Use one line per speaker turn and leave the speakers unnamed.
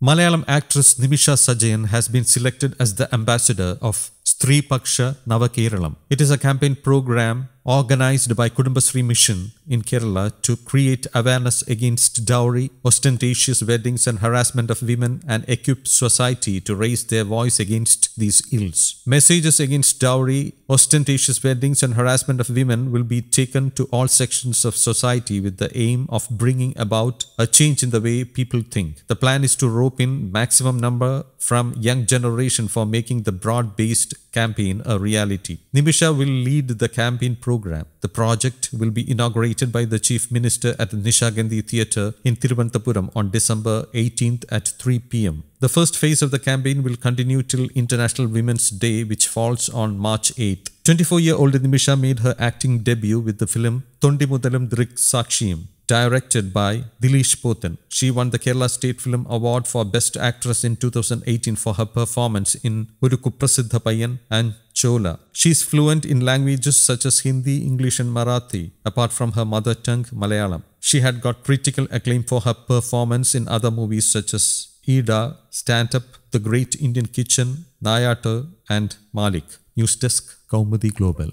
Malayalam actress Nimisha Sajayan has been selected as the ambassador of Sri Paksha Navakeralam. It is a campaign program organized by Kudumbasri Mission in Kerala to create awareness against dowry, ostentatious weddings, and harassment of women and equip society to raise their voice against these ills. Messages against dowry, ostentatious weddings, and harassment of women will be taken to all sections of society with the aim of bringing about a change in the way people think. The plan is to rope in maximum number from young generation for making the broad-based campaign a reality. Nimisha will lead the campaign program. The project will be inaugurated by the Chief Minister at the Nishagandhi Theatre in Tiruvanthapuram on December 18th at 3 pm. The first phase of the campaign will continue till International Women's Day, which falls on March 8th. 24 year old Nimisha made her acting debut with the film Thondimudalam Drik Sakshiyam directed by Dilish Potan. She won the Kerala State Film Award for Best Actress in 2018 for her performance in Oru Kuprasiddha Payan and Chola. She is fluent in languages such as Hindi, English and Marathi, apart from her mother tongue, Malayalam. She had got critical acclaim for her performance in other movies such as Ida, Stand Up, The Great Indian Kitchen, Nayata and Malik. News Desk, Kaumudi Global.